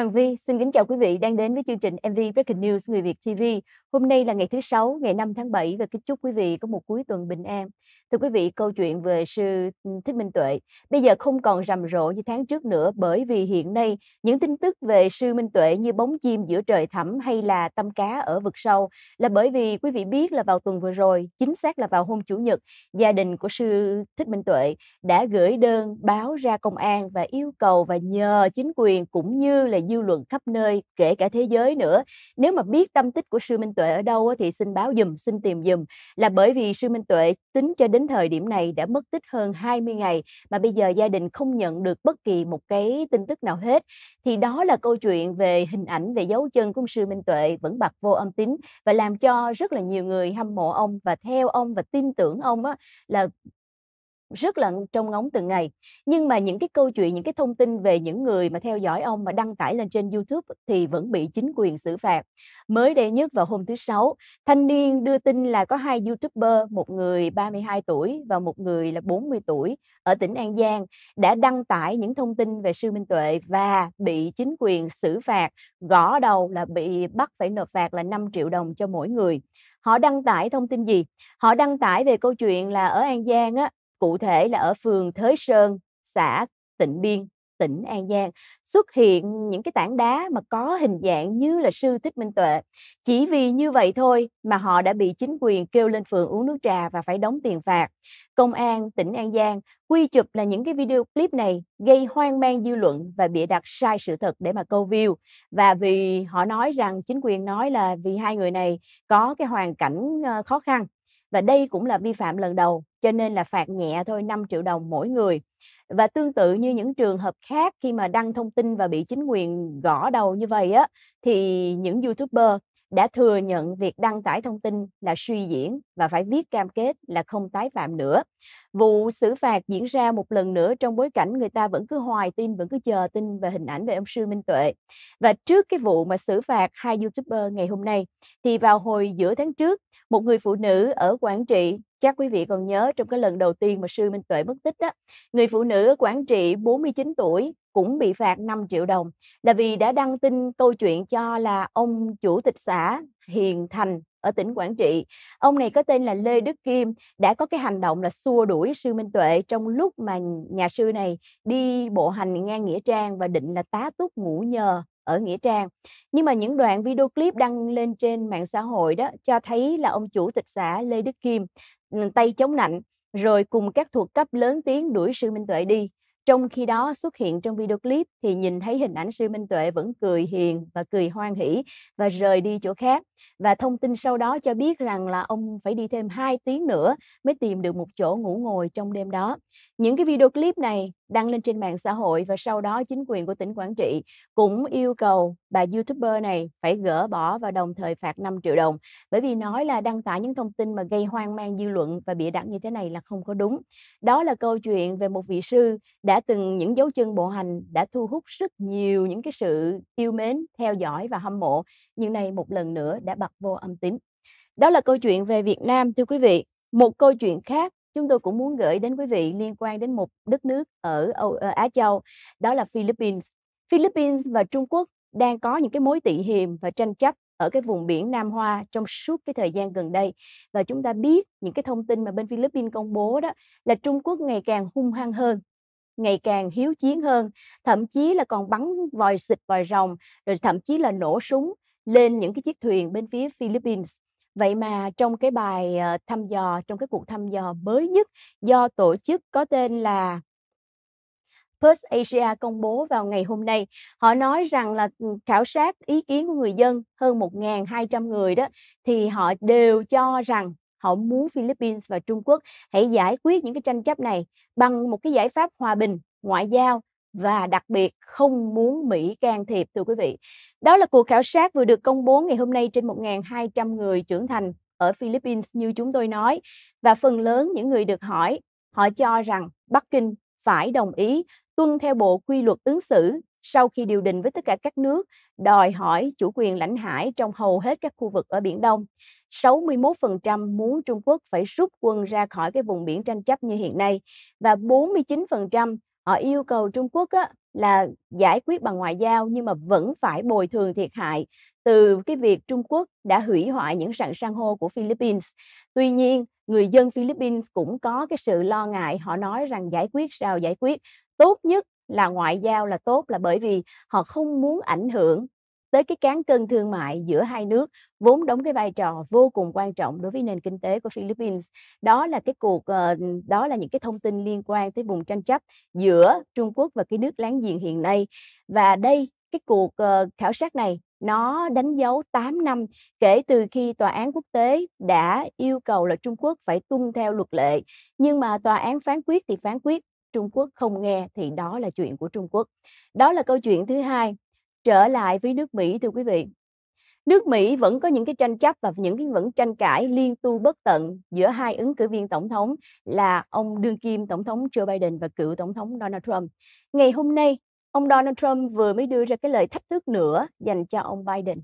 Hoàng Vi xin kính chào quý vị đang đến với chương trình MV Breaking News Người Việt TV. Hôm nay là ngày thứ Sáu, ngày 5 tháng 7 và kính chúc quý vị có một cuối tuần bình an. Thưa quý vị, câu chuyện về sư ừ, Thích Minh Tuệ bây giờ không còn rầm rộ như tháng trước nữa bởi vì hiện nay những tin tức về sư Minh Tuệ như bóng chim giữa trời thẳm hay là tâm cá ở vực sâu là bởi vì quý vị biết là vào tuần vừa rồi, chính xác là vào hôm Chủ nhật, gia đình của sư Thích Minh Tuệ đã gửi đơn báo ra công an và yêu cầu và nhờ chính quyền cũng như là dư luận khắp nơi kể cả thế giới nữa nếu mà biết tâm tích của sư minh tuệ ở đâu thì xin báo dùm xin tìm dùm là bởi vì sư minh tuệ tính cho đến thời điểm này đã mất tích hơn 20 ngày mà bây giờ gia đình không nhận được bất kỳ một cái tin tức nào hết thì đó là câu chuyện về hình ảnh về dấu chân của sư minh tuệ vẫn bặt vô âm tín và làm cho rất là nhiều người hâm mộ ông và theo ông và tin tưởng ông á, là rất là trông ngóng từng ngày nhưng mà những cái câu chuyện những cái thông tin về những người mà theo dõi ông mà đăng tải lên trên YouTube thì vẫn bị chính quyền xử phạt mới đây nhất vào hôm thứ sáu thanh niên đưa tin là có hai YouTuber một người 32 tuổi và một người là 40 tuổi ở tỉnh An Giang đã đăng tải những thông tin về sư Minh Tuệ và bị chính quyền xử phạt gõ đầu là bị bắt phải nộp phạt là 5 triệu đồng cho mỗi người họ đăng tải thông tin gì họ đăng tải về câu chuyện là ở An Giang á cụ thể là ở phường Thới Sơn, xã Tịnh Biên, tỉnh An Giang xuất hiện những cái tảng đá mà có hình dạng như là sư Thích Minh Tuệ. Chỉ vì như vậy thôi mà họ đã bị chính quyền kêu lên phường uống nước trà và phải đóng tiền phạt. Công an tỉnh An Giang quy chụp là những cái video clip này gây hoang mang dư luận và bịa đặt sai sự thật để mà câu view. Và vì họ nói rằng chính quyền nói là vì hai người này có cái hoàn cảnh ờ, khó khăn và đây cũng là vi phạm lần đầu cho nên là phạt nhẹ thôi 5 triệu đồng mỗi người. Và tương tự như những trường hợp khác khi mà đăng thông tin và bị chính quyền gõ đầu như vậy á thì những YouTuber đã thừa nhận việc đăng tải thông tin là suy diễn và phải viết cam kết là không tái phạm nữa. Vụ xử phạt diễn ra một lần nữa trong bối cảnh người ta vẫn cứ hoài tin, vẫn cứ chờ tin về hình ảnh về ông Sư Minh Tuệ. Và trước cái vụ mà xử phạt hai YouTuber ngày hôm nay, thì vào hồi giữa tháng trước, một người phụ nữ ở Quảng Trị Chắc quý vị còn nhớ trong cái lần đầu tiên mà Sư Minh Tuệ mất tích đó, người phụ nữ ở Quảng Trị 49 tuổi cũng bị phạt 5 triệu đồng là vì đã đăng tin câu chuyện cho là ông chủ tịch xã Hiền Thành ở tỉnh Quảng Trị. Ông này có tên là Lê Đức Kim đã có cái hành động là xua đuổi sư Minh Tuệ trong lúc mà nhà sư này đi bộ hành ngang nghĩa trang và định là tá túc ngủ nhờ ở Nghĩa Trang. Nhưng mà những đoạn video clip đăng lên trên mạng xã hội đó cho thấy là ông chủ tịch xã Lê Đức Kim ừ, tay chống nạnh rồi cùng các thuộc cấp lớn tiếng đuổi Sư Minh Tuệ đi. Trong khi đó xuất hiện trong video clip thì nhìn thấy hình ảnh sư Minh Tuệ vẫn cười hiền và cười hoan hỷ và rời đi chỗ khác. Và thông tin sau đó cho biết rằng là ông phải đi thêm 2 tiếng nữa mới tìm được một chỗ ngủ ngồi trong đêm đó. Những cái video clip này đăng lên trên mạng xã hội và sau đó chính quyền của tỉnh Quảng Trị cũng yêu cầu bà YouTuber này phải gỡ bỏ và đồng thời phạt 5 triệu đồng bởi vì nói là đăng tải những thông tin mà gây hoang mang dư luận và bịa đặt như thế này là không có đúng. Đó là câu chuyện về một vị sư đã từng những dấu chân bộ hành đã thu hút rất nhiều những cái sự yêu mến, theo dõi và hâm mộ, nhưng nay một lần nữa đã bật vô âm tím. Đó là câu chuyện về Việt Nam thưa quý vị. Một câu chuyện khác chúng tôi cũng muốn gửi đến quý vị liên quan đến một đất nước ở, Âu, ở ờ, Á Châu, đó là Philippines. Philippines và Trung Quốc đang có những cái mối tị hiềm và tranh chấp ở cái vùng biển Nam Hoa trong suốt cái thời gian gần đây và chúng ta biết những cái thông tin mà bên Philippines công bố đó là Trung Quốc ngày càng hung hăng hơn ngày càng hiếu chiến hơn thậm chí là còn bắn vòi xịt vòi rồng rồi thậm chí là nổ súng lên những cái chiếc thuyền bên phía Philippines vậy mà trong cái bài ờ, thăm dò trong cái cuộc thăm dò mới nhất do tổ chức có tên là Post Asia công bố vào ngày hôm nay. Họ nói rằng là ừ, khảo sát ý kiến của người dân hơn 1.200 người đó thì họ đều cho rằng họ muốn Philippines và Trung Quốc hãy giải quyết những cái tranh chấp này bằng một cái giải pháp hòa bình, ngoại giao và đặc biệt không muốn Mỹ can thiệp thưa quý vị. Đó là cuộc khảo sát vừa được công bố ngày hôm nay trên 1.200 người trưởng thành ở Philippines như chúng tôi nói và phần lớn những người được hỏi họ cho rằng Bắc Kinh phải đồng ý tuân theo bộ quy luật ứng xử sau khi điều đình với tất cả các nước đòi hỏi chủ quyền lãnh hải trong hầu hết các khu vực ở Biển Đông. 61% muốn Trung Quốc phải rút quân ra khỏi cái vùng biển tranh chấp như hiện nay và 49% họ yêu cầu Trung Quốc á, là giải quyết bằng ngoại giao nhưng mà vẫn phải bồi thường thiệt hại từ cái việc Trung Quốc đã hủy hoại những rặng san hô của Philippines. Tuy nhiên, người dân Philippines cũng có cái sự lo ngại, họ nói rằng giải quyết sao giải quyết, tốt nhất là ngoại giao là tốt là bởi vì họ không muốn ảnh hưởng tới cái cán cân thương mại giữa hai nước vốn đóng cái vai trò vô cùng quan trọng đối với nền kinh tế của Philippines. Đó là cái cuộc ờ, đó là những cái thông tin liên quan tới vùng tranh chấp giữa Trung Quốc và cái nước láng giềng hiện nay. Và đây cái cuộc ờ, khảo sát này nó đánh dấu 8 năm kể từ khi tòa án quốc tế đã yêu cầu là Trung Quốc phải tuân theo luật lệ. Nhưng mà tòa án phán quyết thì phán quyết Trung Quốc không nghe thì đó là chuyện của Trung Quốc. Đó là câu chuyện thứ hai. Trở lại với nước Mỹ thưa quý vị. Nước Mỹ vẫn có những cái tranh chấp và những cái vẫn tranh cãi liên tu bất tận giữa hai ứng cử viên tổng thống là ông đương kim tổng thống Joe Biden và cựu tổng thống Donald Trump. Ngày hôm nay, ông Donald Trump vừa mới đưa ra cái lời thách thức nữa dành cho ông Biden.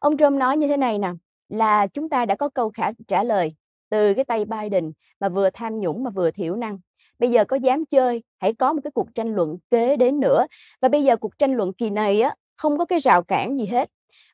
Ông Trump nói như thế này nè, là chúng ta đã có câu khả trả lời từ cái tay Biden mà vừa tham nhũng mà vừa thiểu năng bây giờ có dám chơi hãy có một cái cuộc tranh luận kế đến nữa và bây giờ cuộc tranh luận kỳ này á không có cái rào cản gì hết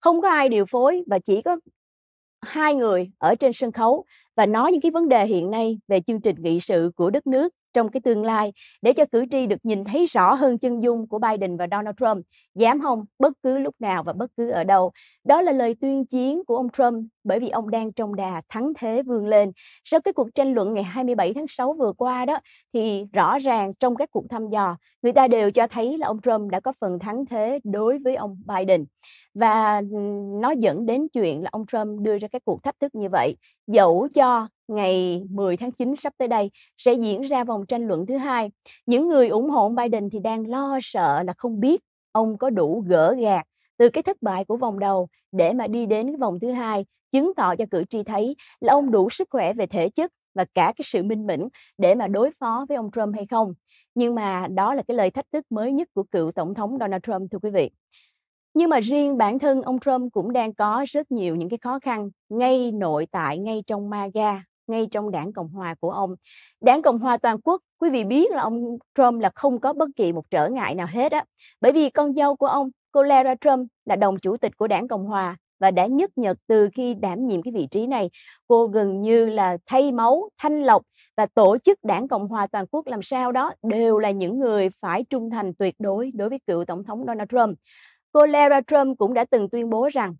không có ai điều phối và chỉ có hai người ở trên sân khấu và nói những cái vấn đề hiện nay về chương trình nghị sự của đất nước trong cái tương lai để cho cử tri được nhìn thấy rõ hơn chân dung của Biden và Donald Trump, dám không bất cứ lúc nào và bất cứ ở đâu. Đó là lời tuyên chiến của ông Trump bởi vì ông đang trong đà thắng thế vươn lên. Sau cái cuộc tranh luận ngày 27 tháng 6 vừa qua đó thì rõ ràng trong các cuộc thăm dò, người ta đều cho thấy là ông Trump đã có phần thắng thế đối với ông Biden. Và nó dẫn đến chuyện là ông Trump đưa ra các cuộc thách thức như vậy, dẫu cho ngày 10 tháng 9 sắp tới đây sẽ diễn ra vòng tranh luận thứ hai. Những người ủng hộ Biden thì đang lo sợ là không biết ông có đủ gỡ gạt từ cái thất bại của vòng đầu để mà đi đến cái vòng thứ hai, chứng tỏ cho cử tri thấy là ông đủ sức khỏe về thể chất và cả cái sự minh mẫn để mà đối phó với ông Trump hay không. Nhưng mà đó là cái lời thách thức mới nhất của cựu tổng thống Donald Trump thưa quý vị. Nhưng mà riêng bản thân ông Trump cũng đang có rất nhiều những cái khó khăn ngay nội tại, ngay trong MAGA ngay trong đảng Cộng Hòa của ông. Đảng Cộng Hòa toàn quốc, quý vị biết là ông Trump là không có bất kỳ một trở ngại nào hết á. Bởi vì con dâu của ông, cô Lara Trump là đồng chủ tịch của đảng Cộng Hòa và đã nhất nhật từ khi đảm nhiệm cái vị trí này. Cô gần như là thay máu, thanh lọc và tổ chức đảng Cộng Hòa toàn quốc làm sao đó đều là những người phải trung thành tuyệt đối đối với cựu Tổng thống Donald Trump. Cô Lara Trump cũng đã từng tuyên bố rằng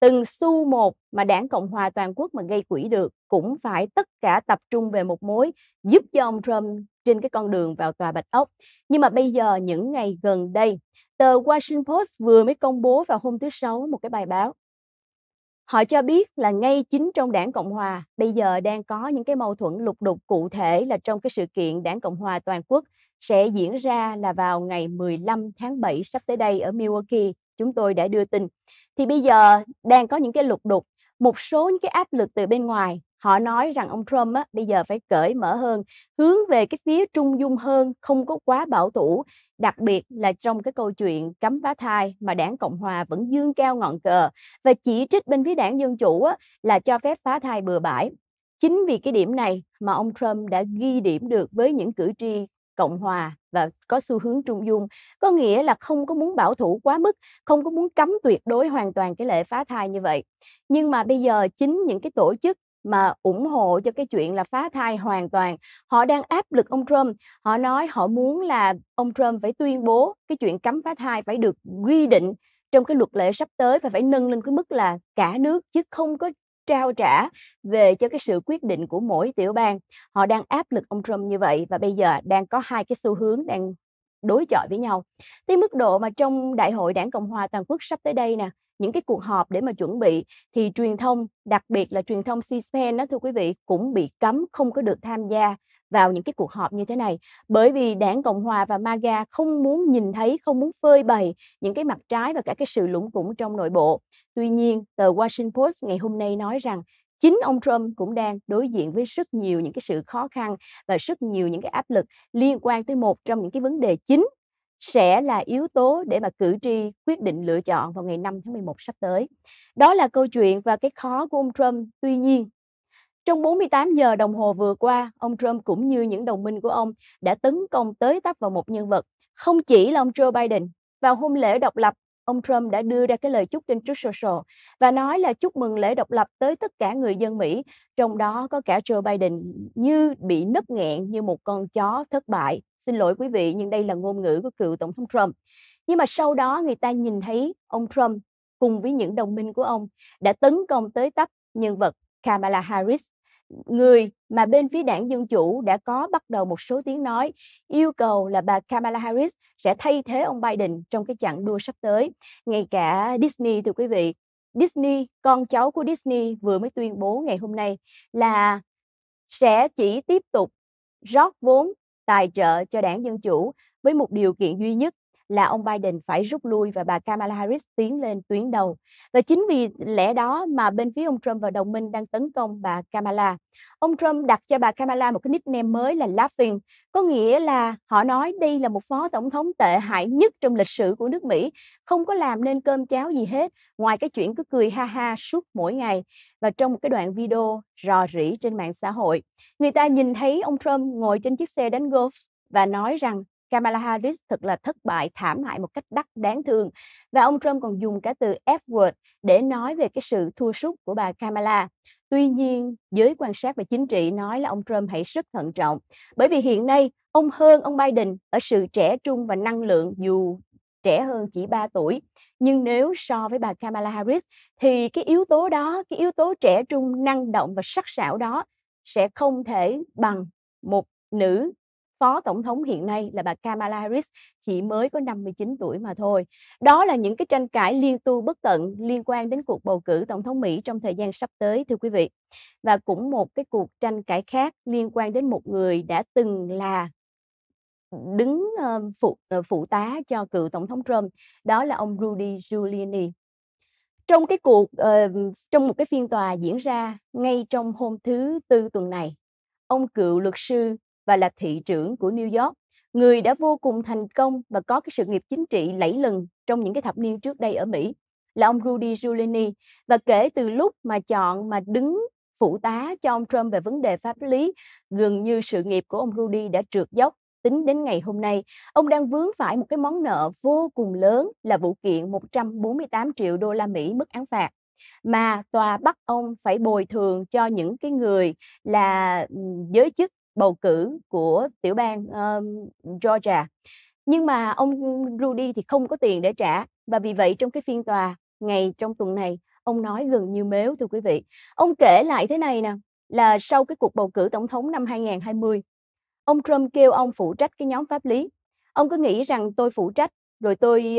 từng xu một mà đảng Cộng hòa toàn quốc mà gây quỹ được cũng phải tất cả tập trung về một mối giúp cho ông Trump trên cái con đường vào tòa Bạch Ốc. Nhưng mà bây giờ những ngày gần đây, tờ Washington Post vừa mới công bố vào hôm thứ Sáu một cái bài báo. Họ cho biết là ngay chính trong đảng Cộng Hòa bây giờ đang có những cái mâu thuẫn lục đục cụ thể là trong cái sự kiện đảng Cộng Hòa toàn quốc sẽ diễn ra là vào ngày 15 tháng 7 sắp tới đây ở Milwaukee, chúng tôi đã đưa tin thì bây giờ đang có những cái lục đục một số những cái áp lực từ bên ngoài họ nói rằng ông Trump á, bây giờ phải cởi mở hơn hướng về cái phía trung dung hơn không có quá bảo thủ đặc biệt là trong cái câu chuyện cấm phá thai mà đảng Cộng Hòa vẫn dương cao ngọn cờ và chỉ trích bên phía đảng Dân Chủ á, là cho phép phá thai bừa bãi Chính vì cái điểm này mà ông Trump đã ghi điểm được với những cử tri cộng hòa và có xu hướng trung dung có nghĩa là không có muốn bảo thủ quá mức không có muốn cấm tuyệt đối hoàn toàn cái lệ phá thai như vậy nhưng mà bây giờ chính những cái tổ chức mà ủng hộ cho cái chuyện là phá thai hoàn toàn. Họ đang áp lực ông Trump, họ nói họ muốn là ông Trump phải tuyên bố cái chuyện cấm phá thai phải được quy định trong cái luật lệ sắp tới và phải nâng lên cái mức là cả nước chứ không có trao trả về cho cái sự quyết định của mỗi tiểu bang. Họ đang áp lực ông Trump như vậy và bây giờ đang có hai cái xu hướng đang đối chọi với nhau. Tới mức độ mà trong Đại hội Đảng Cộng hòa toàn quốc sắp tới đây nè, những cái cuộc họp để mà chuẩn bị thì truyền thông, đặc biệt là truyền thông C-SPAN đó thưa quý vị cũng bị cấm không có được tham gia vào những cái cuộc họp như thế này bởi vì đảng Cộng Hòa và MAGA không muốn nhìn thấy, không muốn phơi bày những cái mặt trái và cả cái sự lũng củng trong nội bộ. Tuy nhiên, tờ Washington Post ngày hôm nay nói rằng chính ông Trump cũng đang đối diện với rất nhiều những cái sự khó khăn và rất nhiều những cái áp lực liên quan tới một trong những cái vấn đề chính sẽ là yếu tố để mà cử tri quyết định lựa chọn vào ngày 5 tháng 11 sắp tới. Đó là câu chuyện và cái khó của ông Trump. Tuy nhiên, trong 48 giờ đồng hồ vừa qua, ông Trump cũng như những đồng minh của ông đã tấn công tới tấp vào một nhân vật, không chỉ là ông Joe Biden. Vào hôm lễ độc lập, ông Trump đã đưa ra cái lời chúc trên Truth Social và nói là chúc mừng lễ độc lập tới tất cả người dân Mỹ, trong đó có cả Joe Biden như bị nấp nghẹn như một con chó thất bại. Xin lỗi quý vị, nhưng đây là ngôn ngữ của cựu Tổng thống Trump. Nhưng mà sau đó người ta nhìn thấy ông Trump cùng với những đồng minh của ông đã tấn công tới tấp nhân vật Kamala Harris người mà bên phía đảng Dân Chủ đã có bắt đầu một số tiếng nói yêu cầu là bà Kamala Harris sẽ thay thế ông Biden trong cái chặng đua sắp tới. Ngay cả Disney thưa quý vị, Disney, con cháu của Disney vừa mới tuyên bố ngày hôm nay là sẽ chỉ tiếp tục rót vốn tài trợ cho đảng Dân Chủ với một điều kiện duy nhất là ông Biden phải rút lui và bà Kamala Harris tiến lên tuyến đầu. Và chính vì lẽ đó mà bên phía ông Trump và đồng minh đang tấn công bà Kamala. Ông Trump đặt cho bà Kamala một cái nickname mới là Laughing, có nghĩa là họ nói đây là một phó tổng thống tệ hại nhất trong lịch sử của nước Mỹ, không có làm nên cơm cháo gì hết, ngoài cái chuyện cứ cười ha ha suốt mỗi ngày. Và trong một cái đoạn video rò rỉ trên mạng xã hội, người ta nhìn thấy ông Trump ngồi trên chiếc xe đánh golf và nói rằng Kamala Harris thật là thất bại, thảm hại một cách đắt đáng thương. Và ông Trump còn dùng cả từ F-word để nói về cái sự thua sút của bà Kamala. Tuy nhiên, giới quan sát về chính trị nói là ông Trump hãy rất thận trọng, bởi vì hiện nay ông hơn ông Biden ở sự trẻ trung và năng lượng dù trẻ hơn chỉ 3 tuổi. Nhưng nếu so với bà Kamala Harris thì cái yếu tố đó, cái yếu tố trẻ trung, năng động và sắc sảo đó sẽ không thể bằng một nữ phó tổng thống hiện nay là bà Kamala Harris chỉ mới có 59 tuổi mà thôi. Đó là những cái tranh cãi liên tu bất tận liên quan đến cuộc bầu cử tổng thống Mỹ trong thời gian sắp tới thưa quý vị. Và cũng một cái cuộc tranh cãi khác liên quan đến một người đã từng là đứng ờ, phụ ờ, phụ tá cho cựu tổng thống Trump, đó là ông Rudy Giuliani trong cái cuộc ờ, trong một cái phiên tòa diễn ra ngay trong hôm thứ tư tuần này ông cựu luật sư và là thị trưởng của New York, người đã vô cùng thành công và có cái sự nghiệp chính trị lẫy lừng trong những cái thập niên trước đây ở Mỹ là ông Rudy Giuliani và kể từ lúc mà chọn mà đứng phụ tá cho ông Trump về vấn đề pháp lý, gần như sự nghiệp của ông Rudy đã trượt dốc tính đến ngày hôm nay, ông đang vướng phải một cái món nợ vô cùng lớn là vụ kiện 148 triệu đô la Mỹ mức án phạt mà tòa bắt ông phải bồi thường cho những cái người là ừ, giới chức bầu cử của tiểu bang um, Georgia. Nhưng mà ông Rudy thì không có tiền để trả và vì vậy trong cái phiên tòa ngày trong tuần này ông nói gần như mếu thưa quý vị. Ông kể lại thế này nè là sau cái cuộc bầu cử tổng thống năm 2020, ông Trump kêu ông phụ trách cái nhóm pháp lý. Ông cứ nghĩ rằng tôi phụ trách rồi tôi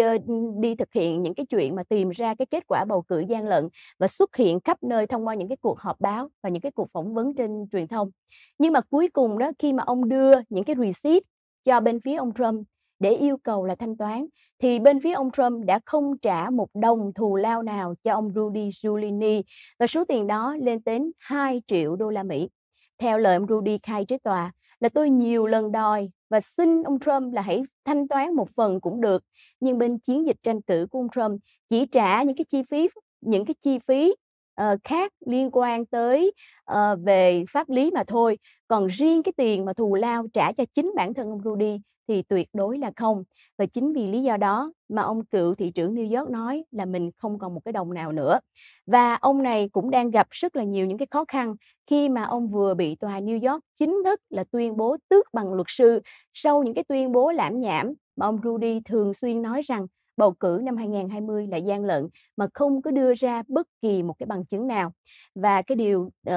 đi thực hiện những cái chuyện mà tìm ra cái kết quả bầu cử gian lận và xuất hiện khắp nơi thông qua những cái cuộc họp báo và những cái cuộc phỏng vấn trên truyền thông nhưng mà cuối cùng đó khi mà ông đưa những cái receipt cho bên phía ông Trump để yêu cầu là thanh toán thì bên phía ông Trump đã không trả một đồng thù lao nào cho ông Rudy Giuliani và số tiền đó lên đến 2 triệu đô la Mỹ. Theo lời ông Rudy khai trước tòa, là tôi nhiều lần đòi và xin ông Trump là hãy thanh toán một phần cũng được nhưng bên chiến dịch tranh cử của ông Trump chỉ trả những cái chi phí những cái chi phí uh, khác liên quan tới uh, về pháp lý mà thôi còn riêng cái tiền mà thù lao trả cho chính bản thân ông Rudy thì tuyệt đối là không và chính vì lý do đó mà ông cựu thị trưởng New York nói là mình không còn một cái đồng nào nữa và ông này cũng đang gặp rất là nhiều những cái khó khăn khi mà ông vừa bị tòa New York chính thức là tuyên bố tước bằng luật sư sau những cái tuyên bố lãm nhảm mà ông Rudy thường xuyên nói rằng bầu cử năm 2020 là gian lận mà không có đưa ra bất kỳ một cái bằng chứng nào. Và cái điều uh,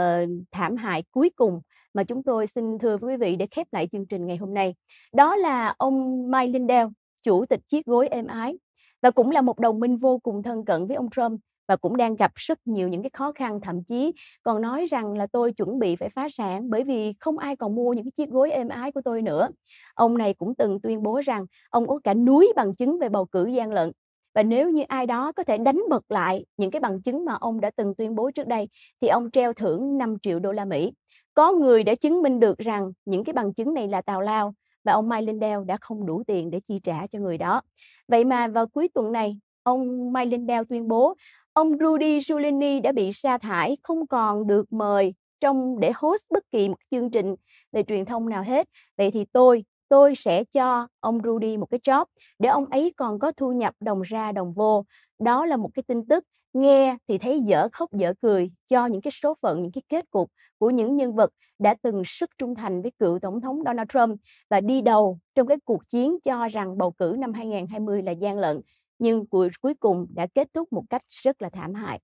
thảm hại cuối cùng mà chúng tôi xin thưa với quý vị để khép lại chương trình ngày hôm nay, đó là ông Mike Lindell, chủ tịch chiếc gối êm ái và cũng là một đồng minh vô cùng thân cận với ông Trump và cũng đang gặp rất nhiều những cái khó khăn thậm chí còn nói rằng là tôi chuẩn bị phải phá sản bởi vì không ai còn mua những cái chiếc gối êm ái của tôi nữa. Ông này cũng từng tuyên bố rằng ông có cả núi bằng chứng về bầu cử gian lận và nếu như ai đó có thể đánh bật lại những cái bằng chứng mà ông đã từng tuyên bố trước đây thì ông treo thưởng 5 triệu đô la Mỹ. Có người đã chứng minh được rằng những cái bằng chứng này là tào lao và ông Mike Lindell đã không đủ tiền để chi trả cho người đó. Vậy mà vào cuối tuần này, ông Mike Lindell tuyên bố Ông Rudy Giuliani đã bị sa thải, không còn được mời trong để host bất kỳ một chương trình về truyền thông nào hết. Vậy thì tôi tôi sẽ cho ông Rudy một cái job để ông ấy còn có thu nhập đồng ra đồng vô. Đó là một cái tin tức nghe thì thấy dở khóc dở cười cho những cái số phận, những cái kết cục của những nhân vật đã từng sức trung thành với cựu Tổng thống Donald Trump và đi đầu trong cái cuộc chiến cho rằng bầu cử năm 2020 là gian lận nhưng cuối cùng đã kết thúc một cách rất là thảm hại.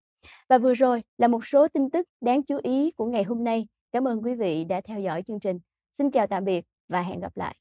Và vừa rồi là một số tin tức đáng chú ý của ngày hôm nay. Cảm ơn quý vị đã theo dõi chương trình. Xin chào tạm biệt và hẹn gặp lại.